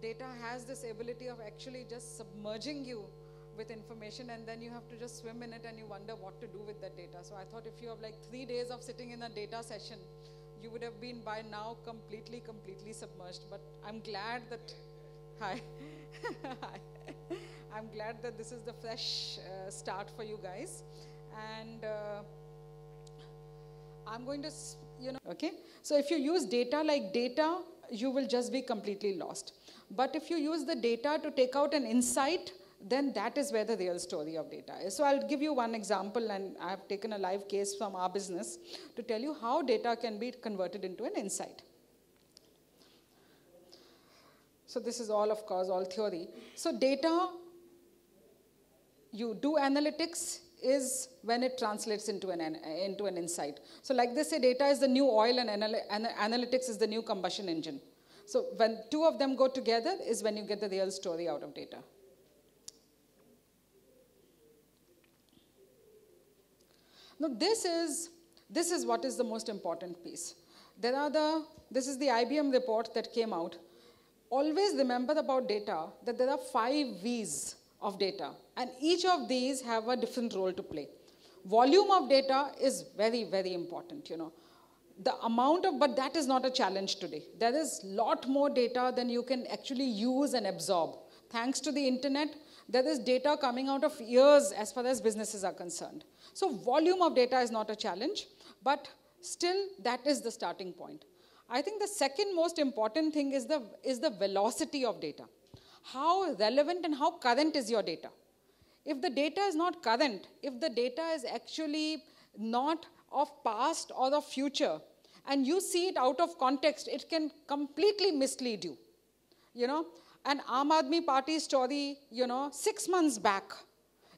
data has this ability of actually just submerging you with information and then you have to just swim in it and you wonder what to do with that data so i thought if you have like 3 days of sitting in a data session you would have been by now completely completely submerged but i'm glad that hi i'm glad that this is the fresh uh, start for you guys and uh, i'm going to you know okay so if you use data like data you will just be completely lost. But if you use the data to take out an insight, then that is where the real story of data is. So I'll give you one example, and I've taken a live case from our business to tell you how data can be converted into an insight. So this is all, of course, all theory. So data, you do analytics, is when it translates into an, into an insight. So like they say, data is the new oil and anal analytics is the new combustion engine. So when two of them go together is when you get the real story out of data. Now this is, this is what is the most important piece. There are the, this is the IBM report that came out. Always remember about data that there are five V's of data and each of these have a different role to play. Volume of data is very, very important, you know. The amount of, but that is not a challenge today. There is lot more data than you can actually use and absorb. Thanks to the internet, there is data coming out of ears as far as businesses are concerned. So volume of data is not a challenge, but still that is the starting point. I think the second most important thing is the, is the velocity of data how relevant and how current is your data. If the data is not current, if the data is actually not of past or of future, and you see it out of context, it can completely mislead you. You know, an Aam Aadmi Party story, you know, six months back,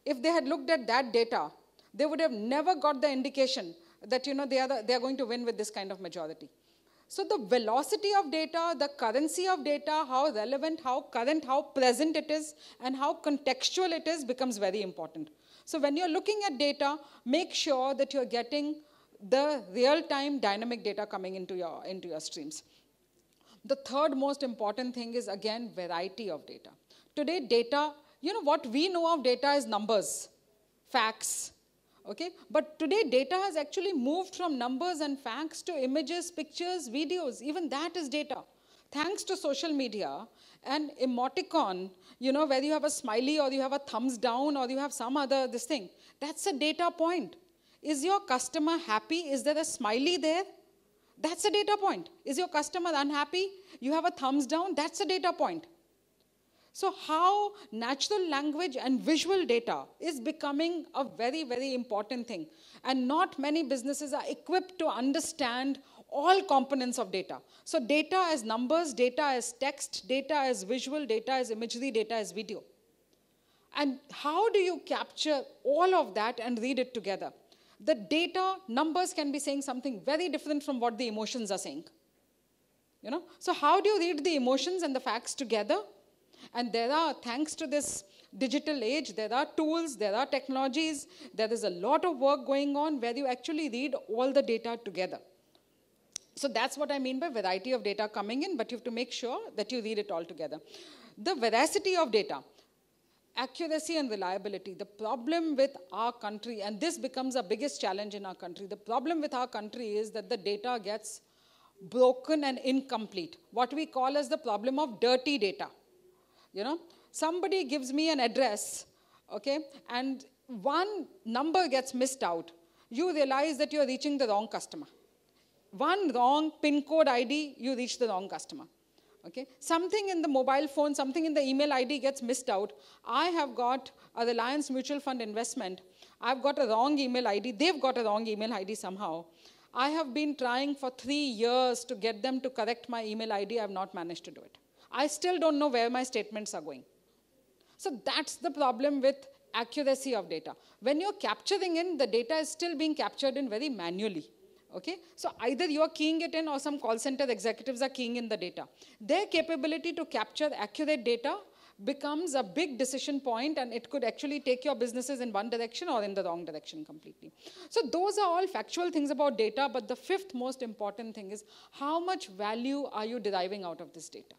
if they had looked at that data, they would have never got the indication that, you know, they are, the, they are going to win with this kind of majority. So the velocity of data, the currency of data, how relevant, how current, how present it is, and how contextual it is becomes very important. So when you're looking at data, make sure that you're getting the real-time dynamic data coming into your, into your streams. The third most important thing is, again, variety of data. Today, data, you know, what we know of data is numbers, facts, Okay, but today data has actually moved from numbers and facts to images, pictures, videos, even that is data. Thanks to social media and emoticon, you know, whether you have a smiley or you have a thumbs down or you have some other this thing, that's a data point. Is your customer happy? Is there a smiley there? That's a data point. Is your customer unhappy? You have a thumbs down? That's a data point. So, how natural language and visual data is becoming a very, very important thing. And not many businesses are equipped to understand all components of data. So, data as numbers, data as text, data as visual, data as imagery, data as video. And how do you capture all of that and read it together? The data, numbers can be saying something very different from what the emotions are saying. You know? So, how do you read the emotions and the facts together and there are, thanks to this digital age, there are tools, there are technologies, there is a lot of work going on where you actually read all the data together. So that's what I mean by variety of data coming in, but you have to make sure that you read it all together. The veracity of data, accuracy and reliability. The problem with our country, and this becomes our biggest challenge in our country, the problem with our country is that the data gets broken and incomplete, what we call as the problem of dirty data. You know, somebody gives me an address, okay, and one number gets missed out. You realize that you're reaching the wrong customer. One wrong pin code ID, you reach the wrong customer. Okay, something in the mobile phone, something in the email ID gets missed out. I have got a Reliance Mutual Fund investment. I've got a wrong email ID. They've got a wrong email ID somehow. I have been trying for three years to get them to correct my email ID. I've not managed to do it. I still don't know where my statements are going. So that's the problem with accuracy of data. When you're capturing in, the data is still being captured in very manually. Okay, so either you're keying it in or some call center executives are keying in the data. Their capability to capture accurate data becomes a big decision point and it could actually take your businesses in one direction or in the wrong direction completely. So those are all factual things about data, but the fifth most important thing is how much value are you deriving out of this data?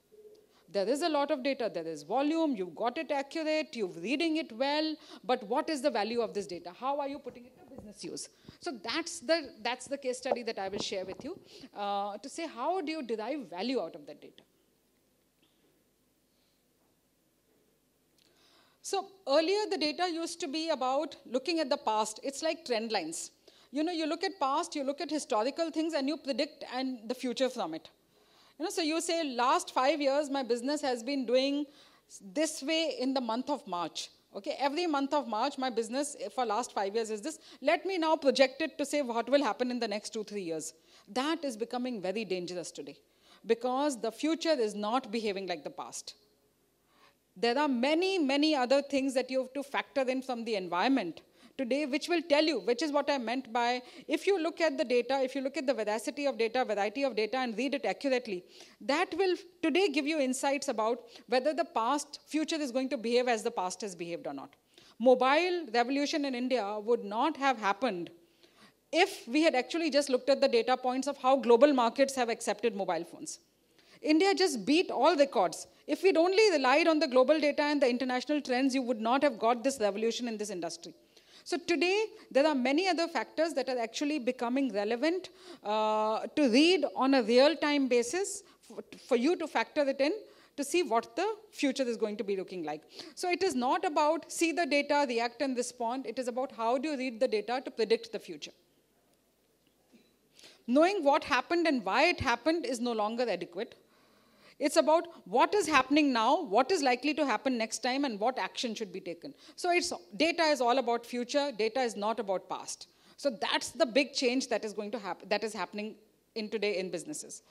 there is a lot of data, there is volume, you've got it accurate, you're reading it well, but what is the value of this data? How are you putting it to business use? So that's the, that's the case study that I will share with you uh, to say how do you derive value out of that data. So earlier the data used to be about looking at the past. It's like trend lines. You know, you look at past, you look at historical things, and you predict and the future from it. You know, so you say last five years my business has been doing this way in the month of March. Okay, every month of March, my business for last five years is this. Let me now project it to say what will happen in the next two, three years. That is becoming very dangerous today because the future is not behaving like the past. There are many, many other things that you have to factor in from the environment today, which will tell you, which is what I meant by if you look at the data, if you look at the veracity of data, variety of data, and read it accurately, that will today give you insights about whether the past, future is going to behave as the past has behaved or not. Mobile revolution in India would not have happened if we had actually just looked at the data points of how global markets have accepted mobile phones. India just beat all records. If we'd only relied on the global data and the international trends, you would not have got this revolution in this industry. So today, there are many other factors that are actually becoming relevant uh, to read on a real-time basis for, for you to factor it in to see what the future is going to be looking like. So it is not about see the data, react and respond. It is about how do you read the data to predict the future. Knowing what happened and why it happened is no longer adequate. It's about what is happening now, what is likely to happen next time, and what action should be taken. So it's data is all about future, data is not about past. So that's the big change that is going to happen that is happening in today in businesses.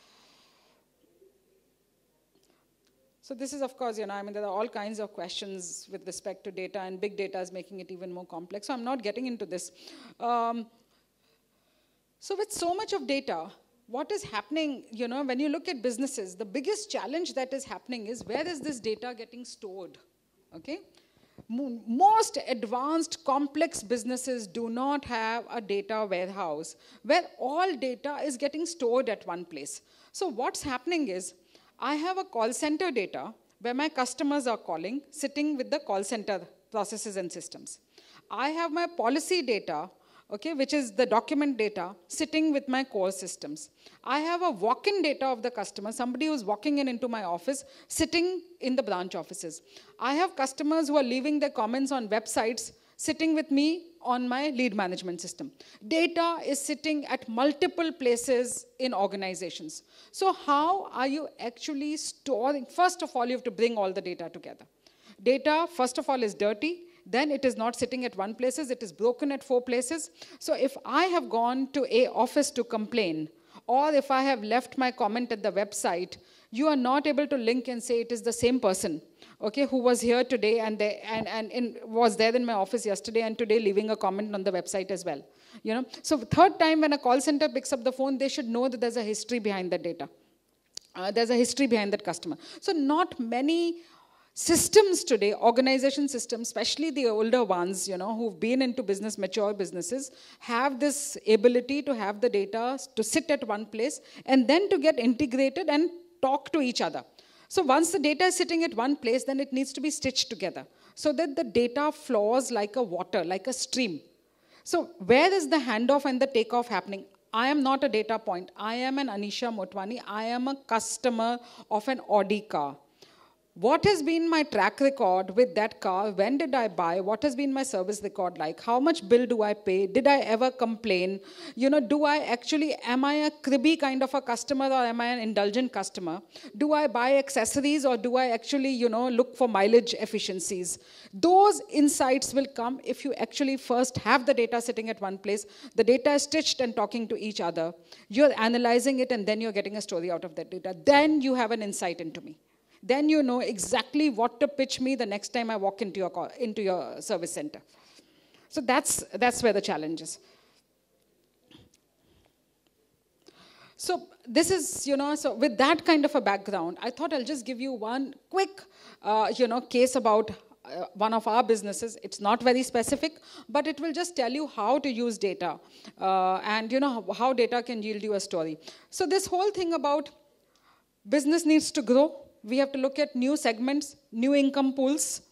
So this is, of course, you know, I mean, there are all kinds of questions with respect to data, and big data is making it even more complex. So I'm not getting into this. Um, so with so much of data, what is happening, you know, when you look at businesses, the biggest challenge that is happening is where is this data getting stored? Okay? Most advanced, complex businesses do not have a data warehouse where all data is getting stored at one place. So, what's happening is I have a call center data where my customers are calling, sitting with the call center processes and systems. I have my policy data okay, which is the document data, sitting with my core systems. I have a walk-in data of the customer, somebody who's walking in into my office, sitting in the branch offices. I have customers who are leaving their comments on websites, sitting with me on my lead management system. Data is sitting at multiple places in organizations. So how are you actually storing? First of all, you have to bring all the data together. Data, first of all, is dirty then it is not sitting at one places it is broken at four places so if i have gone to a office to complain or if i have left my comment at the website you are not able to link and say it is the same person okay who was here today and they and and in, was there in my office yesterday and today leaving a comment on the website as well you know so third time when a call center picks up the phone they should know that there's a history behind the data uh, there's a history behind that customer so not many systems today, organization systems, especially the older ones, you know, who've been into business, mature businesses, have this ability to have the data to sit at one place and then to get integrated and talk to each other. So once the data is sitting at one place, then it needs to be stitched together so that the data flows like a water, like a stream. So where is the handoff and the takeoff happening? I am not a data point. I am an Anisha Motwani. I am a customer of an Audi car what has been my track record with that car when did i buy what has been my service record like how much bill do i pay did i ever complain you know do i actually am i a cribby kind of a customer or am i an indulgent customer do i buy accessories or do i actually you know look for mileage efficiencies those insights will come if you actually first have the data sitting at one place the data is stitched and talking to each other you're analyzing it and then you're getting a story out of that data then you have an insight into me then you know exactly what to pitch me the next time I walk into your, into your service center. So that's, that's where the challenge is. So this is, you know, so with that kind of a background, I thought I'll just give you one quick, uh, you know, case about uh, one of our businesses. It's not very specific, but it will just tell you how to use data uh, and, you know, how data can yield you a story. So this whole thing about business needs to grow, we have to look at new segments, new income pools.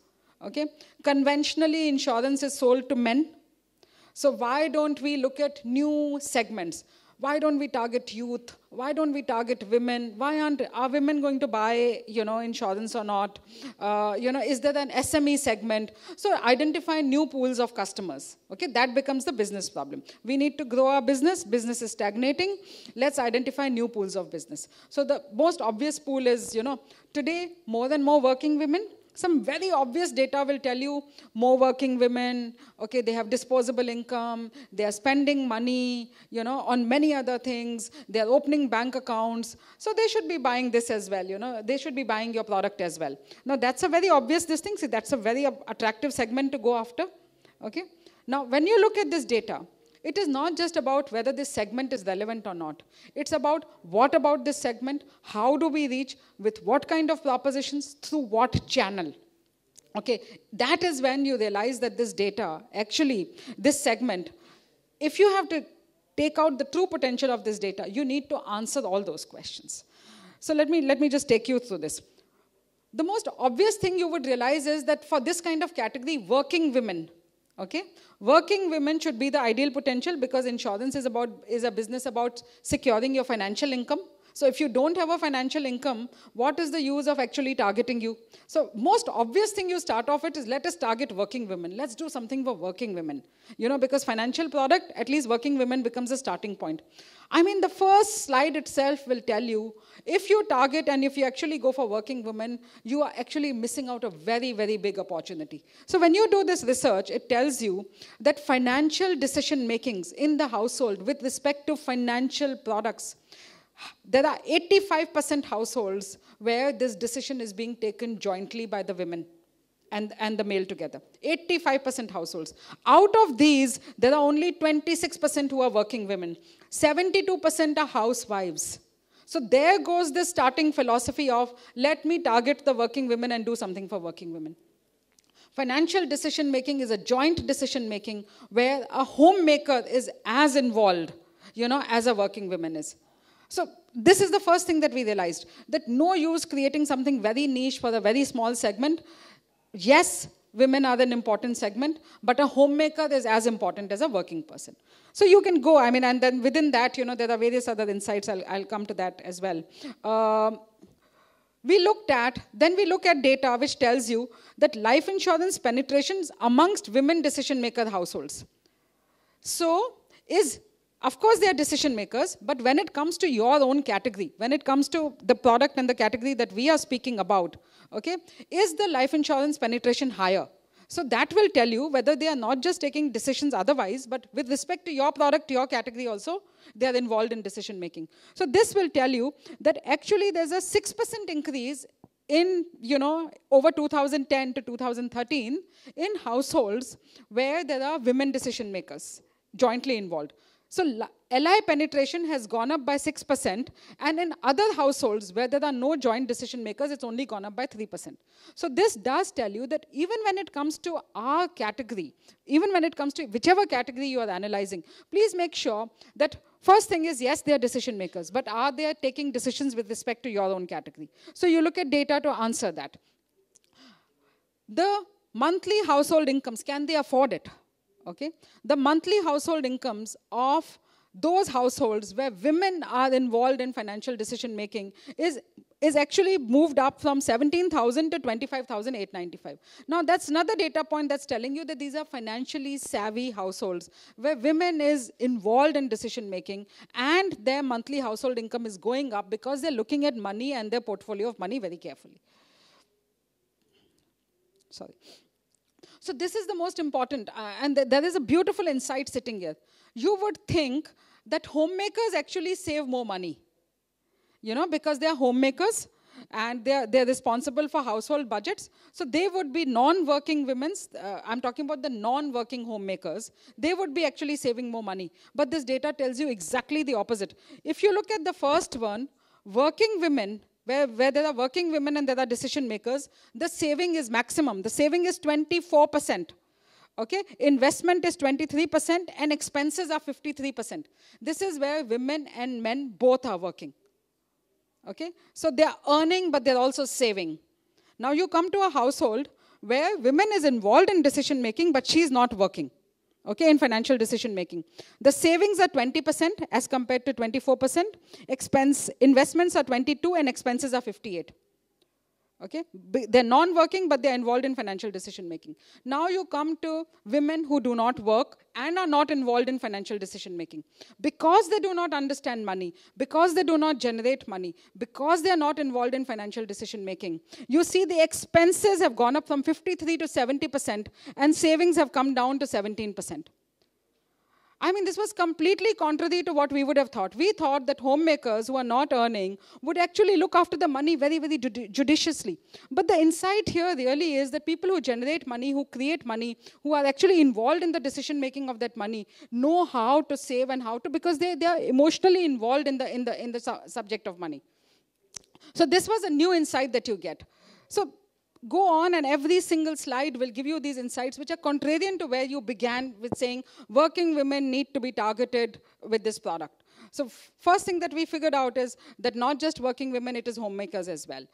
Okay? Conventionally, insurance is sold to men. So why don't we look at new segments? why don't we target youth? Why don't we target women? Why aren't are women going to buy you know insurance or not? Uh, you know, is there an SME segment? So identify new pools of customers. Okay, that becomes the business problem. We need to grow our business. Business is stagnating. Let's identify new pools of business. So the most obvious pool is you know today more and more working women some very obvious data will tell you more working women, okay, they have disposable income, they are spending money, you know, on many other things, they are opening bank accounts. So they should be buying this as well, you know, they should be buying your product as well. Now that's a very obvious This thing, see, that's a very attractive segment to go after, okay. Now when you look at this data, it is not just about whether this segment is relevant or not. It's about what about this segment, how do we reach, with what kind of propositions, through what channel. Okay, that is when you realize that this data, actually, this segment, if you have to take out the true potential of this data, you need to answer all those questions. So let me, let me just take you through this. The most obvious thing you would realize is that for this kind of category, working women Okay? Working women should be the ideal potential because insurance is, about, is a business about securing your financial income. So if you don't have a financial income, what is the use of actually targeting you? So most obvious thing you start off with is let us target working women. Let's do something for working women. You know, because financial product, at least working women becomes a starting point. I mean, the first slide itself will tell you if you target and if you actually go for working women, you are actually missing out a very, very big opportunity. So, when you do this research, it tells you that financial decision makings in the household with respect to financial products there are 85% households where this decision is being taken jointly by the women and, and the male together. 85% households. Out of these, there are only 26% who are working women. 72% are housewives. So there goes this starting philosophy of let me target the working women and do something for working women. Financial decision making is a joint decision making where a homemaker is as involved, you know, as a working woman is. So this is the first thing that we realized that no use creating something very niche for a very small segment yes, women are an important segment, but a homemaker is as important as a working person. So you can go, I mean, and then within that, you know, there are various other insights. I'll, I'll come to that as well. Um, we looked at, then we look at data which tells you that life insurance penetrations amongst women decision maker households. So is of course, they are decision makers, but when it comes to your own category, when it comes to the product and the category that we are speaking about, okay, is the life insurance penetration higher? So that will tell you whether they are not just taking decisions otherwise, but with respect to your product, your category also, they are involved in decision making. So this will tell you that actually there's a 6% increase in, you know, over 2010 to 2013 in households where there are women decision makers jointly involved. So LI penetration has gone up by 6% and in other households where there are no joint decision makers, it's only gone up by 3%. So this does tell you that even when it comes to our category, even when it comes to whichever category you are analyzing, please make sure that first thing is, yes, they are decision makers, but are they taking decisions with respect to your own category? So you look at data to answer that. The monthly household incomes, can they afford it? Okay? The monthly household incomes of those households where women are involved in financial decision making is is actually moved up from 17,000 to 25,895. Now that's another data point that's telling you that these are financially savvy households where women is involved in decision making and their monthly household income is going up because they're looking at money and their portfolio of money very carefully. Sorry. So this is the most important, uh, and th there is a beautiful insight sitting here. You would think that homemakers actually save more money, you know, because they are homemakers and they're, they're responsible for household budgets. So they would be non-working women's, uh, I'm talking about the non-working homemakers, they would be actually saving more money. But this data tells you exactly the opposite. If you look at the first one, working women where, where there are working women and there are decision makers, the saving is maximum. The saving is 24%. Okay, investment is 23% and expenses are 53%. This is where women and men both are working. Okay, so they are earning but they're also saving. Now you come to a household where women is involved in decision making but she's not working okay, in financial decision making. The savings are 20% as compared to 24%. Expense investments are 22 and expenses are 58 okay they're non working but they're involved in financial decision making now you come to women who do not work and are not involved in financial decision making because they do not understand money because they do not generate money because they are not involved in financial decision making you see the expenses have gone up from 53 to 70% and savings have come down to 17% I mean, this was completely contrary to what we would have thought. We thought that homemakers who are not earning would actually look after the money very, very judiciously. But the insight here really is that people who generate money, who create money, who are actually involved in the decision making of that money, know how to save and how to, because they, they are emotionally involved in the, in the, in the su subject of money. So, this was a new insight that you get. So, go on and every single slide will give you these insights which are contrarian to where you began with saying working women need to be targeted with this product so first thing that we figured out is that not just working women it is homemakers as well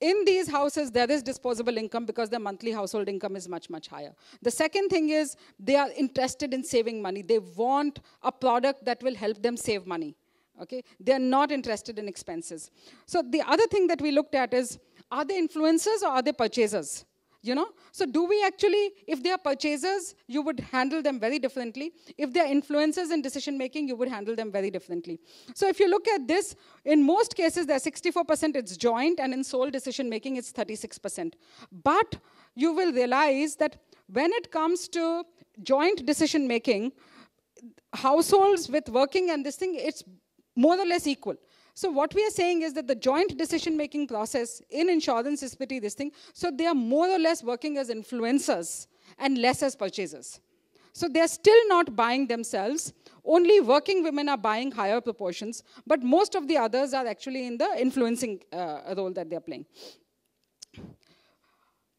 in these houses there is disposable income because their monthly household income is much much higher the second thing is they are interested in saving money they want a product that will help them save money okay they are not interested in expenses so the other thing that we looked at is are they influencers or are they purchasers? You know, so do we actually, if they are purchasers, you would handle them very differently. If they are influencers in decision making, you would handle them very differently. So if you look at this, in most cases, there are 64% it's joint, and in sole decision making, it's 36%. But you will realize that when it comes to joint decision making, households with working and this thing, it's more or less equal. So what we are saying is that the joint decision-making process in insurance is pretty this thing. So they are more or less working as influencers and less as purchasers. So they're still not buying themselves. Only working women are buying higher proportions, but most of the others are actually in the influencing uh, role that they're playing.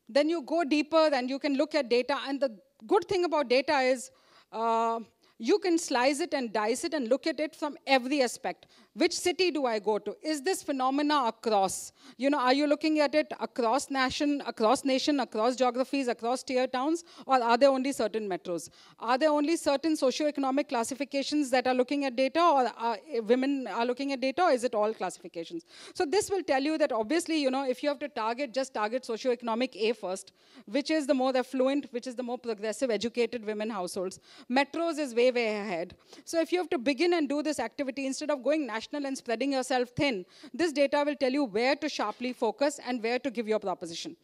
Then you go deeper and you can look at data. And the good thing about data is uh, you can slice it and dice it and look at it from every aspect which city do i go to is this phenomena across you know are you looking at it across nation across nation across geographies across tier towns or are there only certain metros are there only certain socioeconomic classifications that are looking at data or are, eh, women are looking at data or is it all classifications so this will tell you that obviously you know if you have to target just target socioeconomic a first which is the more affluent which is the more progressive educated women households metros is way way ahead so if you have to begin and do this activity instead of going national and spreading yourself thin, this data will tell you where to sharply focus and where to give your proposition.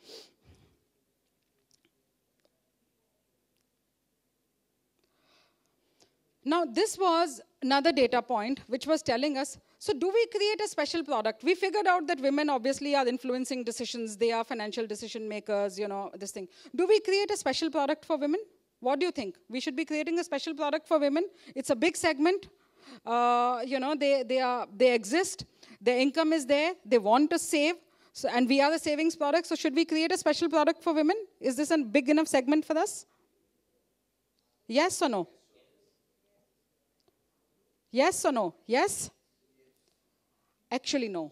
Now, this was another data point which was telling us so, do we create a special product? We figured out that women obviously are influencing decisions, they are financial decision makers, you know, this thing. Do we create a special product for women? What do you think? We should be creating a special product for women. It's a big segment uh, you know, they, they, are, they exist, their income is there, they want to save, so, and we are the savings product, so should we create a special product for women? Is this a big enough segment for us? Yes or no? Yes or no? Yes? Actually, no.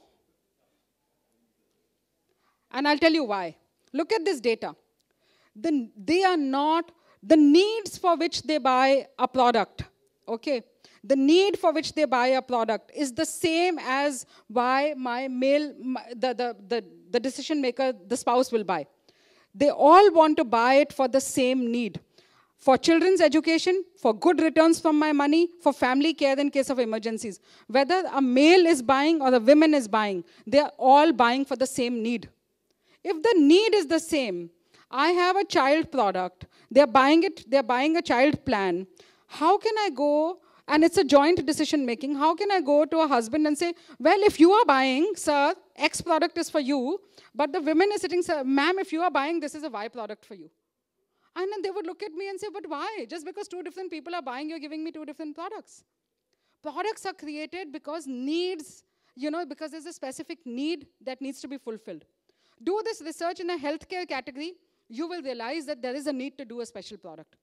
And I'll tell you why. Look at this data. The, they are not, the needs for which they buy a product, okay, the need for which they buy a product is the same as why my male, my, the, the, the, the decision maker, the spouse will buy. They all want to buy it for the same need. For children's education, for good returns from my money, for family care in case of emergencies. Whether a male is buying or a woman is buying, they are all buying for the same need. If the need is the same, I have a child product, they're buying it, they're buying a child plan. How can I go and it's a joint decision making. How can I go to a husband and say, well, if you are buying, sir, X product is for you, but the women is sitting, sir, ma'am, if you are buying, this is a Y product for you. And then they would look at me and say, but why? Just because two different people are buying, you're giving me two different products. Products are created because needs, you know, because there's a specific need that needs to be fulfilled. Do this research in a healthcare category, you will realize that there is a need to do a special product.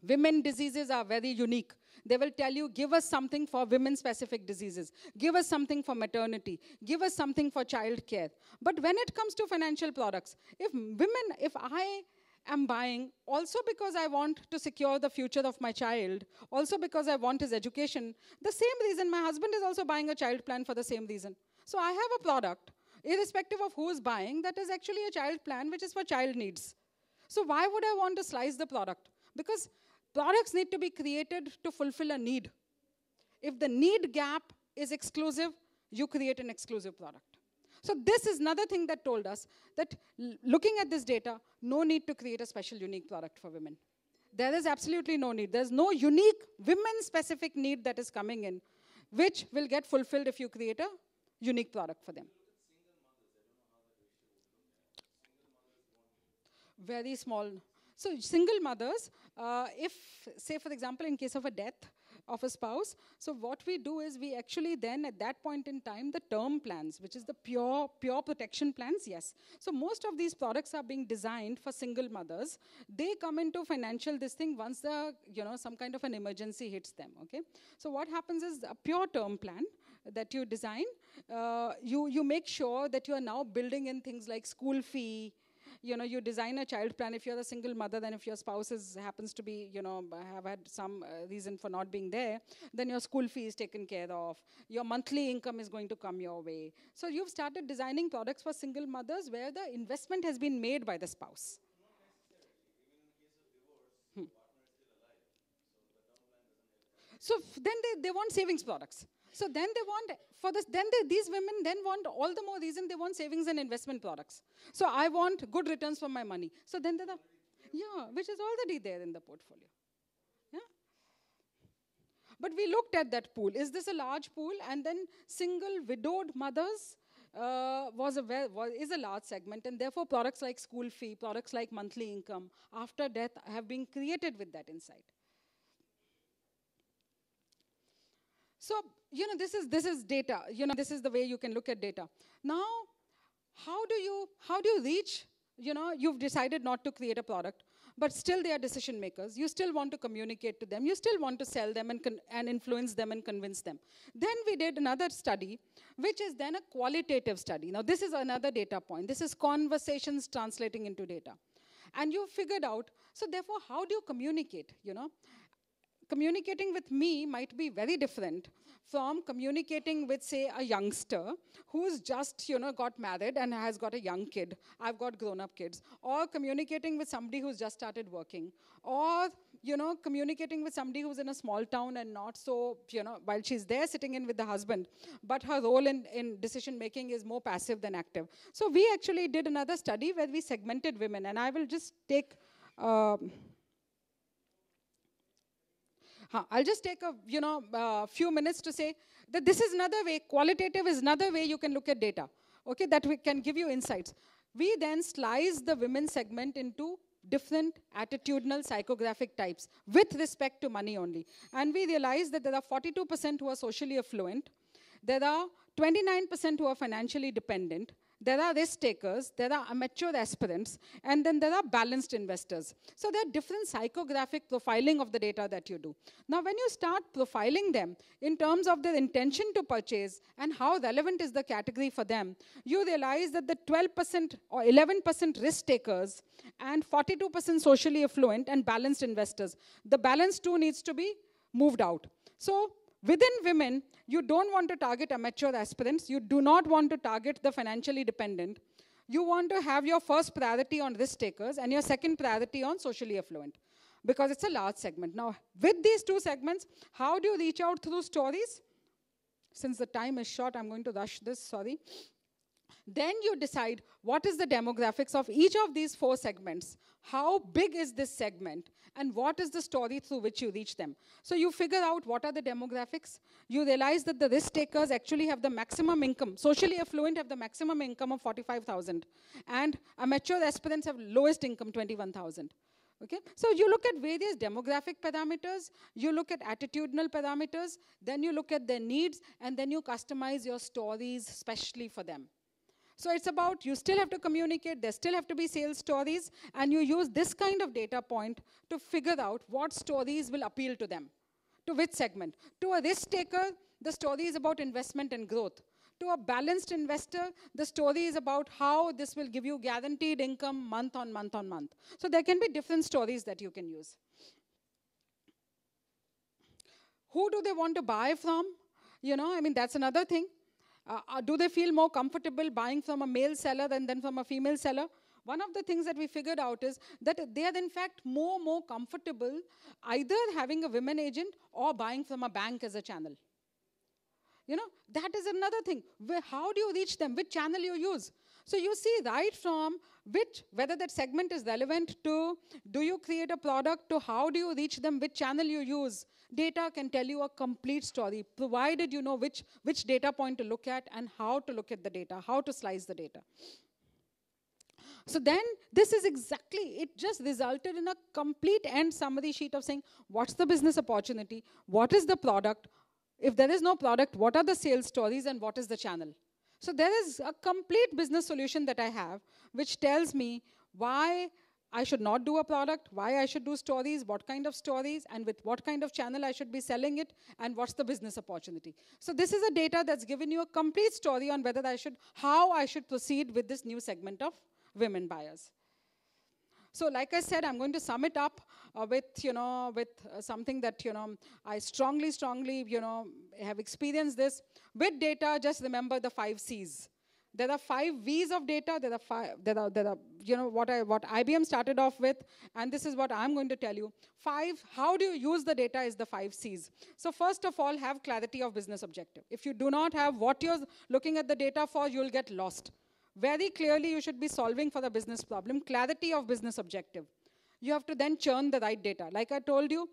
Women diseases are very unique. They will tell you, give us something for women specific diseases, give us something for maternity, give us something for childcare. But when it comes to financial products, if women, if I am buying also because I want to secure the future of my child, also because I want his education, the same reason my husband is also buying a child plan for the same reason. So I have a product, irrespective of who is buying, that is actually a child plan which is for child needs. So why would I want to slice the product? Because products need to be created to fulfill a need. If the need gap is exclusive, you create an exclusive product. So this is another thing that told us that looking at this data, no need to create a special unique product for women. There is absolutely no need. There's no unique women-specific need that is coming in, which will get fulfilled if you create a unique product for them. Very small. So single mothers, uh, if, say for example, in case of a death of a spouse, so what we do is we actually then at that point in time, the term plans, which is the pure, pure protection plans, yes. So most of these products are being designed for single mothers. They come into financial this thing once the, you know, some kind of an emergency hits them, okay. So what happens is a pure term plan that you design, uh, you, you make sure that you are now building in things like school fee, you know, you design a child plan. If you're a single mother, then if your spouse is, happens to be, you know, have had some uh, reason for not being there, then your school fee is taken care of. Your monthly income is going to come your way. So you've started designing products for single mothers where the investment has been made by the spouse. Hmm. so then they, they want savings products. So then they want for this. Then they, these women then want all the more reason they want savings and investment products. So I want good returns for my money. So then they're the, yeah, which is already there in the portfolio. Yeah. But we looked at that pool. Is this a large pool? And then single widowed mothers uh, was a was, is a large segment, and therefore products like school fee, products like monthly income after death have been created with that insight. So you know, this is, this is data. You know, this is the way you can look at data. Now, how do you, how do you reach, you know, you've decided not to create a product, but still they are decision makers. You still want to communicate to them. You still want to sell them and, and influence them and convince them. Then we did another study, which is then a qualitative study. Now, this is another data point. This is conversations translating into data. And you figured out, so therefore, how do you communicate, you know? communicating with me might be very different from communicating with say a youngster who's just you know got married and has got a young kid i've got grown up kids or communicating with somebody who's just started working or you know communicating with somebody who's in a small town and not so you know while she's there sitting in with the husband but her role in, in decision making is more passive than active so we actually did another study where we segmented women and i will just take um, I'll just take a you know uh, few minutes to say that this is another way. Qualitative is another way you can look at data. Okay, that we can give you insights. We then slice the women segment into different attitudinal psychographic types with respect to money only. And we realize that there are 42% who are socially affluent, there are 29% who are financially dependent, there are risk takers, there are mature aspirants, and then there are balanced investors. So there are different psychographic profiling of the data that you do. Now, when you start profiling them in terms of their intention to purchase and how relevant is the category for them, you realize that the 12% or 11% risk takers and 42% socially affluent and balanced investors, the balance too needs to be moved out. So Within women, you don't want to target amateur aspirants. You do not want to target the financially dependent. You want to have your first priority on risk takers and your second priority on socially affluent because it's a large segment. Now, with these two segments, how do you reach out through stories? Since the time is short, I'm going to rush this, sorry. Then you decide what is the demographics of each of these four segments. How big is this segment? and what is the story through which you reach them. So you figure out what are the demographics. You realize that the risk takers actually have the maximum income. Socially affluent have the maximum income of 45,000 and amateur aspirants have lowest income 21,000. Okay, so you look at various demographic parameters, you look at attitudinal parameters, then you look at their needs, and then you customize your stories specially for them. So it's about you still have to communicate, there still have to be sales stories, and you use this kind of data point to figure out what stories will appeal to them. To which segment? To a risk taker, the story is about investment and growth. To a balanced investor, the story is about how this will give you guaranteed income month on month on month. So there can be different stories that you can use. Who do they want to buy from? You know, I mean, that's another thing. Uh, uh, do they feel more comfortable buying from a male seller than, than from a female seller? One of the things that we figured out is that they are in fact more more comfortable either having a women agent or buying from a bank as a channel. You know, that is another thing. how do you reach them? Which channel you use? So you see right from which, whether that segment is relevant to, do you create a product to how do you reach them, which channel you use, Data can tell you a complete story, provided you know which, which data point to look at and how to look at the data, how to slice the data. So then this is exactly, it just resulted in a complete end summary sheet of saying, what's the business opportunity? What is the product? If there is no product, what are the sales stories and what is the channel? So there is a complete business solution that I have, which tells me why I should not do a product, why I should do stories, what kind of stories, and with what kind of channel I should be selling it, and what's the business opportunity. So this is a data that's given you a complete story on whether I should, how I should proceed with this new segment of women buyers. So like I said, I'm going to sum it up uh, with, you know, with uh, something that, you know, I strongly, strongly, you know, have experienced this. With data, just remember the five C's. There are five V's of data. There are five. There are, there are you know what I what IBM started off with, and this is what I'm going to tell you. Five. How do you use the data is the five C's. So first of all, have clarity of business objective. If you do not have what you're looking at the data for, you'll get lost. Very clearly, you should be solving for the business problem. Clarity of business objective. You have to then churn the right data. Like I told you,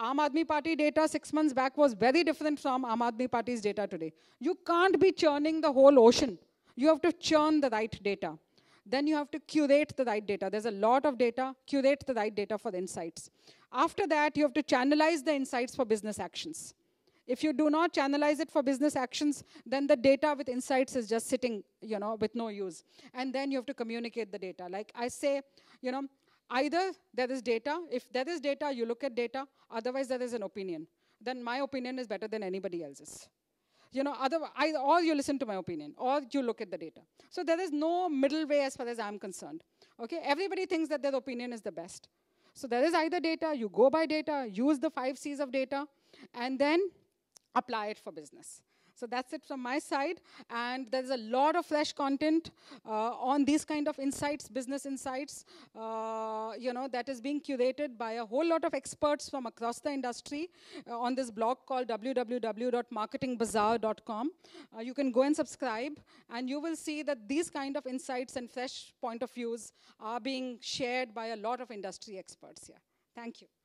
Aam Aadmi Party data six months back was very different from Aam Aadmi Party's data today. You can't be churning the whole ocean. You have to churn the right data. Then you have to curate the right data. There's a lot of data. Curate the right data for the insights. After that, you have to channelize the insights for business actions. If you do not channelize it for business actions, then the data with insights is just sitting, you know, with no use. And then you have to communicate the data. Like I say, you know, either there is data. If there is data, you look at data. Otherwise, there is an opinion. Then my opinion is better than anybody else's you know, other, either, or you listen to my opinion, or you look at the data. So there is no middle way as far as I'm concerned. Okay, everybody thinks that their opinion is the best. So there is either data, you go by data, use the five C's of data, and then apply it for business. So that's it from my side. And there's a lot of fresh content uh, on these kind of insights, business insights, uh, you know, that is being curated by a whole lot of experts from across the industry uh, on this blog called www.marketingbazaar.com. Uh, you can go and subscribe and you will see that these kind of insights and fresh point of views are being shared by a lot of industry experts here. Thank you.